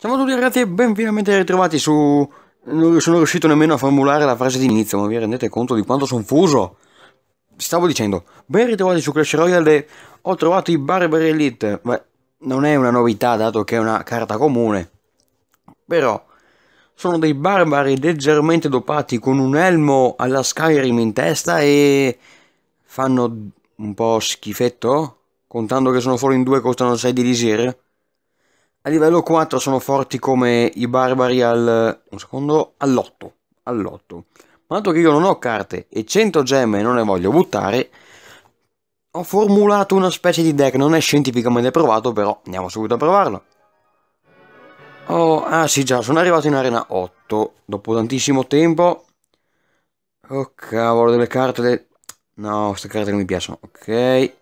Ciao a tutti ragazzi e ben finalmente ritrovati su... Non sono riuscito nemmeno a formulare la frase d'inizio, ma vi rendete conto di quanto sono fuso? Stavo dicendo, ben ritrovati su Clash Royale e ho trovato i Barber Elite. Beh, non è una novità dato che è una carta comune. Però, sono dei barbari leggermente dopati con un elmo alla Skyrim in testa e... Fanno un po' schifetto? Contando che sono fuori in due costano 6 di lisir? A livello 4 sono forti come i barbari al... un secondo, all'otto. All'8. Ma dato che io non ho carte e 100 gemme non le voglio buttare, ho formulato una specie di deck, non è scientificamente provato, però andiamo subito a provarlo. Oh, ah sì già, sono arrivato in arena 8, dopo tantissimo tempo. Oh cavolo, delle carte... De... No, queste carte non mi piacciono, ok.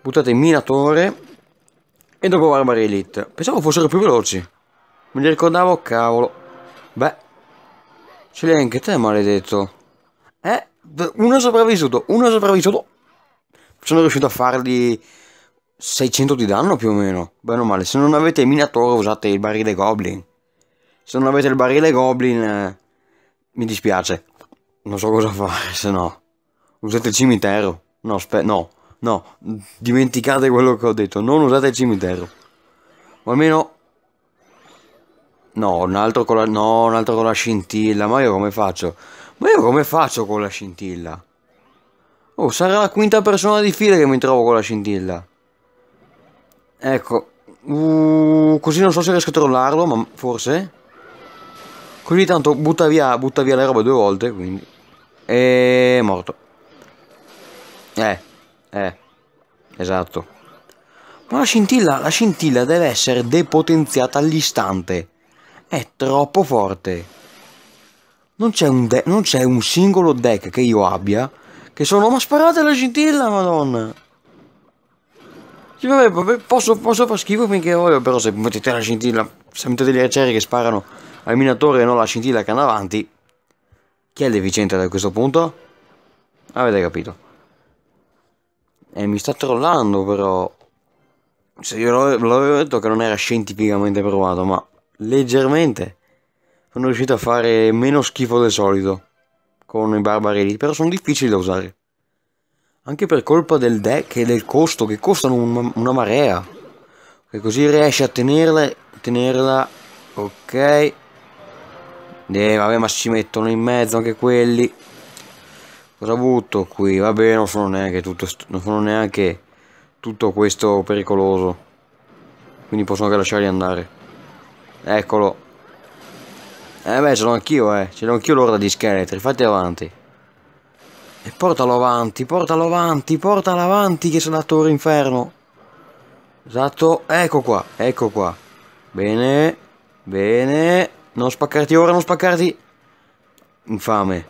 Buttate minatore e dopo Barbara Elite. Pensavo fossero più veloci. Me li ricordavo, cavolo. Beh, ce li hai anche te, maledetto. Eh, uno è sopravvissuto, uno è sopravvissuto. Sono riuscito a fargli 600 di danno più o meno. Bene o male, se non avete il minatore usate il barile goblin. Se non avete il barile goblin, eh, mi dispiace. Non so cosa fare, se no. Usate il cimitero. No, aspetta, no. No, dimenticate quello che ho detto, non usate il cimitero. O almeno... No, un altro con la, no, un altro con la scintilla, ma io come faccio? Ma io come faccio con la scintilla? Oh, sarà la quinta persona di fila che mi trovo con la scintilla. Ecco. Uh, così non so se riesco a trollarlo, ma forse... Così tanto butta via, butta via le robe due volte, quindi... E... morto. Eh. Eh, esatto. Ma la scintilla, la scintilla deve essere depotenziata all'istante. È troppo forte. Non c'è un, un, singolo deck che io abbia che sono... Ma sparate la scintilla, madonna! Sì, vabbè, posso, posso far schifo finché voglio, però se mettete la scintilla... Se mettete gli arcieri che sparano al minatore e non la scintilla che hanno avanti... Chi è deficiente da questo punto? Avete capito. Eh, mi sta trollando però. Se cioè, io l'avevo detto che non era scientificamente provato, ma leggermente sono riuscito a fare meno schifo del solito con i barbarelli, però sono difficili da usare. Anche per colpa del deck e del costo, che costano una, una marea. E così riesce a tenerla. tenerla, ok. Eh, vabbè, ma ci mettono in mezzo anche quelli. Cosa butto qui? Vabbè, non sono neanche tutto, non sono neanche tutto questo pericoloso. Quindi posso anche lasciarli andare. Eccolo. Eh beh, ce l'ho anch'io, eh. Ce l'ho anch'io l'ora di scheletri. Fatti avanti. E portalo avanti, portalo avanti, portalo avanti che sono andato ora inferno. Esatto, ecco qua, ecco qua. Bene, bene. Non spaccarti ora, non spaccarti. Infame.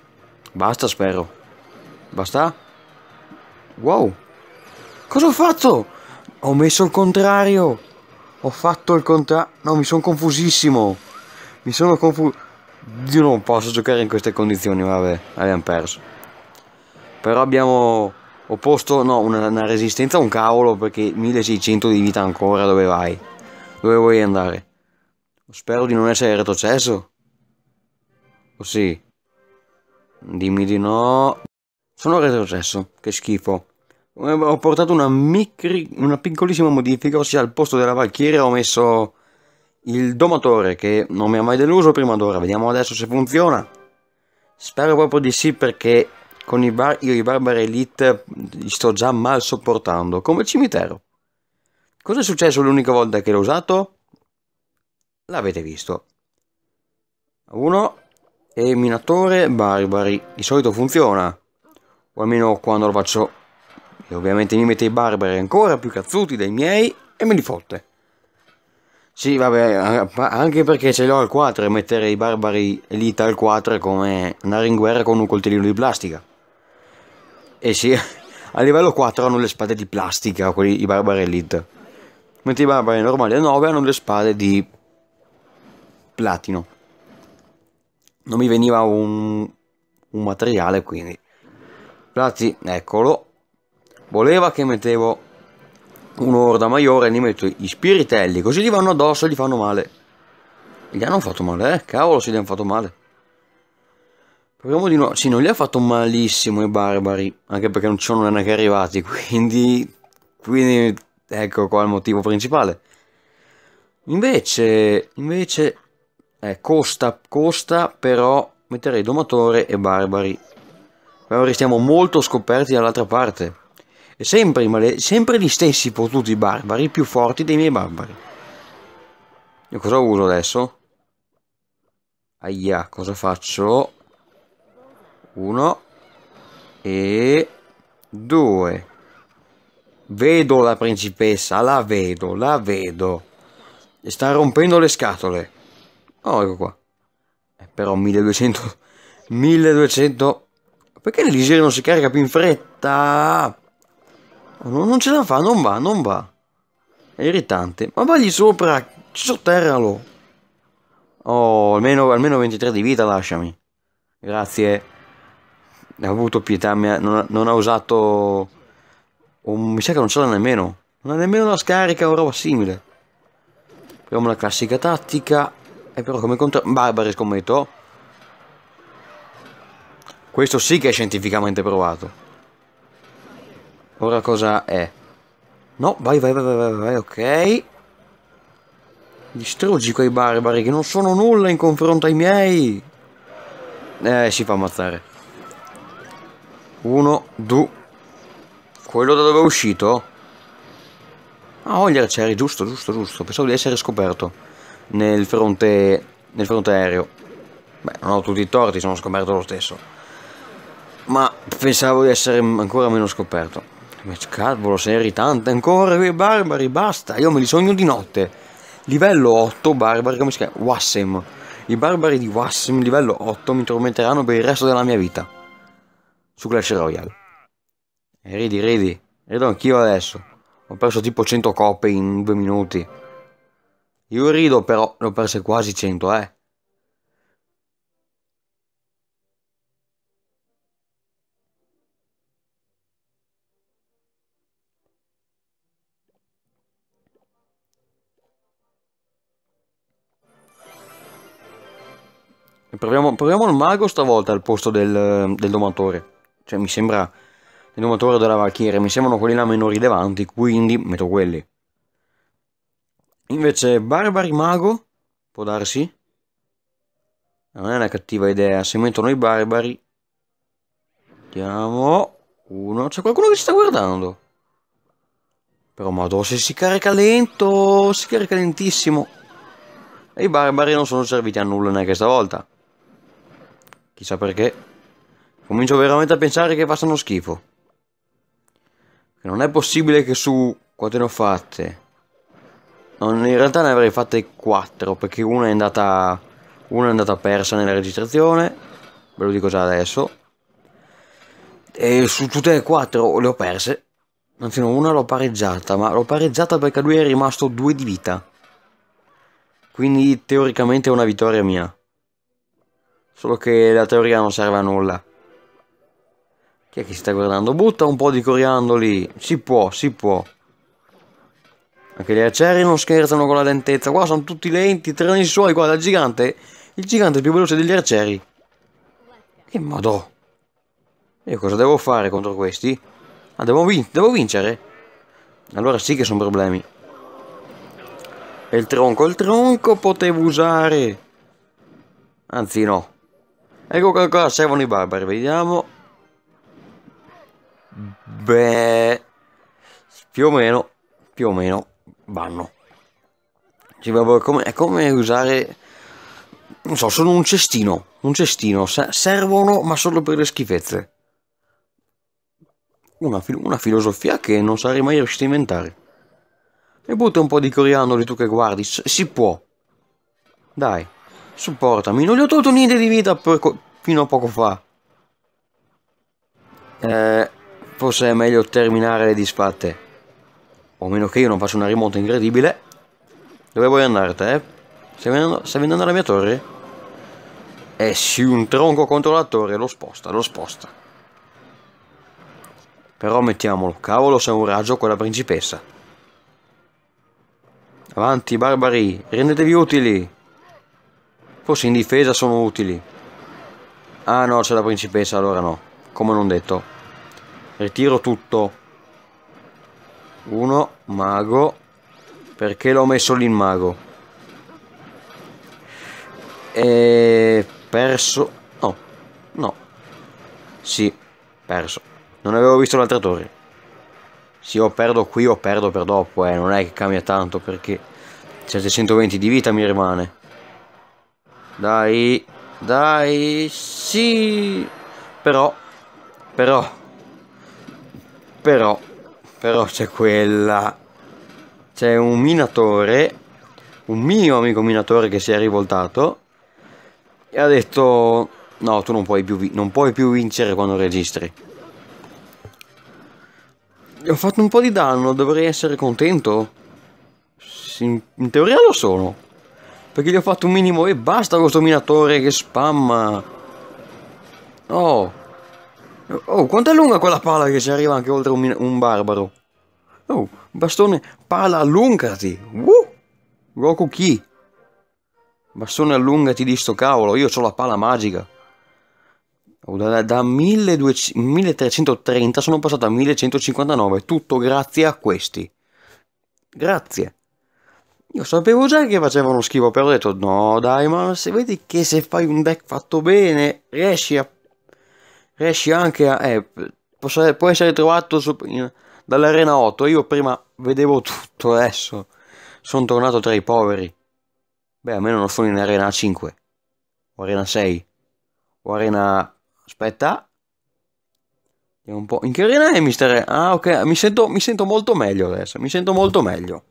Basta, spero. Basta? Wow! Cosa ho fatto? Ho messo il contrario! Ho fatto il contrario... No, mi sono confusissimo! Mi sono confuso... Io non posso giocare in queste condizioni, vabbè, abbiamo perso. Però abbiamo opposto, no, una, una resistenza a un cavolo perché 1600 di vita ancora, dove vai? Dove vuoi andare? Spero di non essere retrocesso. O oh, sì? Dimmi di no. Sono retrocesso, che schifo. Eh, ho portato una, micri, una piccolissima modifica, ossia al posto della Valchiria ho messo il domatore che non mi ha mai deluso prima d'ora. Vediamo adesso se funziona. Spero proprio di sì perché con i bar, io i Barbar Elite li sto già mal sopportando, come il cimitero. Cos'è successo l'unica volta che l'ho usato? L'avete visto. Uno e minatore barbari, di solito funziona o almeno quando lo faccio e ovviamente mi mette i barbari ancora più cazzuti dei miei e me li fotte sì vabbè anche perché ce l'ho al 4 e mettere i barbari elite al 4 è come andare in guerra con un coltellino di plastica e sì a livello 4 hanno le spade di plastica quelli, i barbari elite mentre i barbari normali a 9 hanno le spade di platino non mi veniva un, un materiale quindi Infatti, eccolo. Voleva che mettevo un'orda maiore, gli metto i spiritelli, così gli vanno addosso e gli fanno male. E gli hanno fatto male, eh? Cavolo, se gli hanno fatto male. Proviamo di nuovo. Sì, non gli ha fatto malissimo i barbari, anche perché non ci sono neanche arrivati, quindi... Quindi ecco qua il motivo principale. Invece, invece eh, costa, costa però metterei domatore e barbari però restiamo molto scoperti dall'altra parte. E sempre, male- sempre gli stessi potuti barbari più forti dei miei barbari. Io cosa uso adesso? Aia, cosa faccio? Uno e due. Vedo la principessa, la vedo, la vedo. E sta rompendo le scatole. Oh, ecco qua. Eh, però 1200... 1200 perché l'Iseria non si carica più in fretta? Non, ce la fa, non va, non va. È irritante. Ma vagli sopra, ci sotterralo. Oh, almeno, almeno 23 di vita lasciami. Grazie. Ha avuto pietà, mia, non, non, ha usato... Oh, mi sa che non ce l'ha nemmeno. Non ha nemmeno la scarica o roba simile. Proviamo la classica tattica. E però come contro... Barbari scommetto. Questo sì che è scientificamente provato. Ora cosa è? No, vai, vai, vai, vai, vai, ok. Distruggi quei barbari che non sono nulla in confronto ai miei. Eh, si fa ammazzare. Uno, due. Quello da dove è uscito? Ah, oh, gli arcieri, giusto, giusto, giusto. Pensavo di essere scoperto nel fronte, nel fronte aereo. Beh, non ho tutti i torti, sono scoperto lo stesso ma pensavo di essere ancora meno scoperto. Cavolo, sei irritante ancora quei barbari, basta, io me li sogno di notte. Livello 8, barbari, come si chiama? Wassem. I barbari di Wassem, livello 8, mi tormenteranno per il resto della mia vita. Su Clash Royale. E eh, ridi, ridi. Rido anch'io adesso. Ho perso tipo 100 coppe in due minuti. Io rido però, ne ho perse quasi 100, eh. Proviamo, proviamo il mago stavolta al posto del, del domatore. Cioè mi sembra il domatore della valchiria, mi sembrano quelli là meno rilevanti, quindi metto quelli. Invece barbari mago, può darsi? Non è una cattiva idea, se mettono i barbari... Vediamo... Uno... C'è qualcuno che ci sta guardando? Però madò, se si carica lento, si carica lentissimo. E i barbari non sono serviti a nulla neanche stavolta. Chissà perché. Comincio veramente a pensare che facciano schifo. Non è possibile che su... Quante ne ho fatte? Non, in realtà ne avrei fatte 4 perché una è andata... Una è andata persa nella registrazione. Ve lo dico già adesso. E su tutte e quattro le ho perse. Anzi no, una l'ho pareggiata, ma l'ho pareggiata perché lui è rimasto due di vita. Quindi teoricamente è una vittoria mia. Solo che la teoria non serve a nulla. Chi è che si sta guardando? Butta un po' di coriandoli. Si può, si può. Anche gli aceri non scherzano con la lentezza. Qua sono tutti lenti, tirano i suoi. Guarda, il gigante. Il gigante è più veloce degli arcieri. Che modo. Io cosa devo fare contro questi? Ah, devo, vin devo vincere? Allora sì che sono problemi. E il tronco? Il tronco potevo usare. Anzi no. Ecco qua, qua servono i barbari, vediamo. Beh, più o meno, più o meno vanno. come, è come usare, non so, sono un cestino, un cestino, servono ma solo per le schifezze. Una, una filosofia che non sarei mai riuscito a inventare. E butta un po' di coriandoli tu che guardi, si può. Dai. Supportami, non gli ho tolto niente di vita fino a poco fa. Eh, forse è meglio terminare le disfatte. O meno che io non faccia una rimonta incredibile. Dove vuoi andare te? Stai venendo, stai venendo alla mia torre? Eh sì, un tronco contro la torre, lo sposta, lo sposta. Però mettiamolo, cavolo sei un raggio con la principessa. Avanti, barbari, rendetevi utili. Forse in difesa sono utili. Ah no, c'è la principessa, allora no. Come non detto. Ritiro tutto. Uno, mago. Perché l'ho messo lì in mago? E... Perso... No. No. Sì, perso. Non avevo visto l'altra torre. Sì, o perdo qui o perdo per dopo, eh. Non è che cambia tanto perché... 720 di vita mi rimane. Dai, dai, sì. Però, però, però, però c'è quella. C'è un minatore, un mio amico minatore che si è rivoltato e ha detto no, tu non puoi più, non puoi più vincere quando registri. Ho fatto un po' di danno, dovrei essere contento. In teoria lo sono. Perché gli ho fatto un minimo e basta questo minatore che spamma. Oh. Oh, quanto è lunga quella pala che ci arriva anche oltre un, un barbaro. Oh, bastone, pala allungati. Uh! Goku chi? Bastone allungati di sto cavolo, io ho la pala magica. Oh, da, da 1200, 1330 sono passato a 1159, tutto grazie a questi. Grazie. Io sapevo già che facevano schifo, però ho detto no dai, ma se vedi che se fai un deck fatto bene, riesci a... Riesci anche a... Eh, può essere trovato su, in, dall'arena 8, io prima vedevo tutto, adesso sono tornato tra i poveri. Beh, almeno non sono in arena 5, o arena 6, o arena... aspetta... un po'... In che arena è mister? Ah ok, mi sento, mi sento molto meglio adesso, mi sento molto meglio.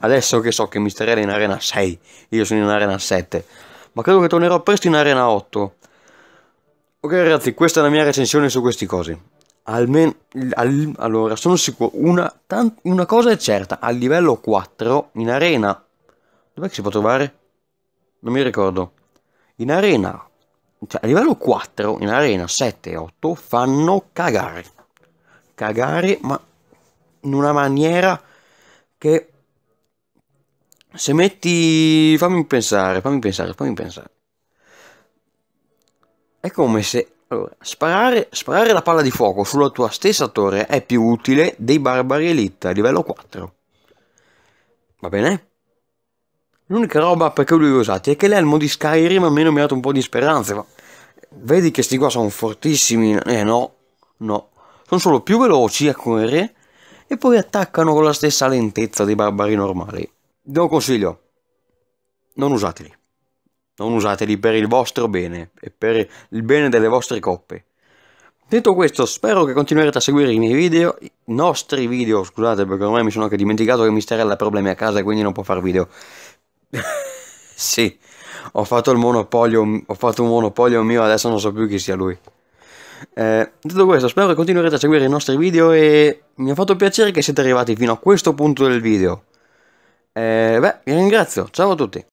Adesso che so che Mister L è in arena 6, io sono in arena 7, ma credo che tornerò presto in arena 8. Ok ragazzi, questa è la mia recensione su queste cose. Almeno, al, allora, sono sicuro, una, una cosa è certa, a livello 4, in arena... Dov'è che si può trovare? Non mi ricordo. In arena cioè, a livello 4 in arena 7 e 8 fanno cagare cagare ma in una maniera che se metti... fammi pensare, fammi pensare, fammi pensare. È come se... Allora, sparare, sparare la palla di fuoco sulla tua stessa torre è più utile dei barbari elite a livello 4. Va bene? L'unica roba perché lui li usati è che l'elmo di Skyrim almeno mi ha dato un po' di speranze, ma... Vedi che sti qua sono fortissimi... Eh no, no. Sono solo più veloci a correre e poi attaccano con la stessa lentezza dei barbari normali. Do un consiglio, non usateli. Non usateli per il vostro bene e per il bene delle vostre coppe. Detto questo, spero che continuerete a seguire i miei video, i nostri video, scusate perché ormai mi sono anche dimenticato che Misterella ha problemi a casa e quindi non può fare video. sì, ho fatto il monopolio, ho fatto un monopolio mio, adesso non so più chi sia lui. Eh, detto questo, spero che continuerete a seguire i nostri video e mi ha fatto piacere che siete arrivati fino a questo punto del video. Eh, beh, vi ringrazio, ciao a tutti.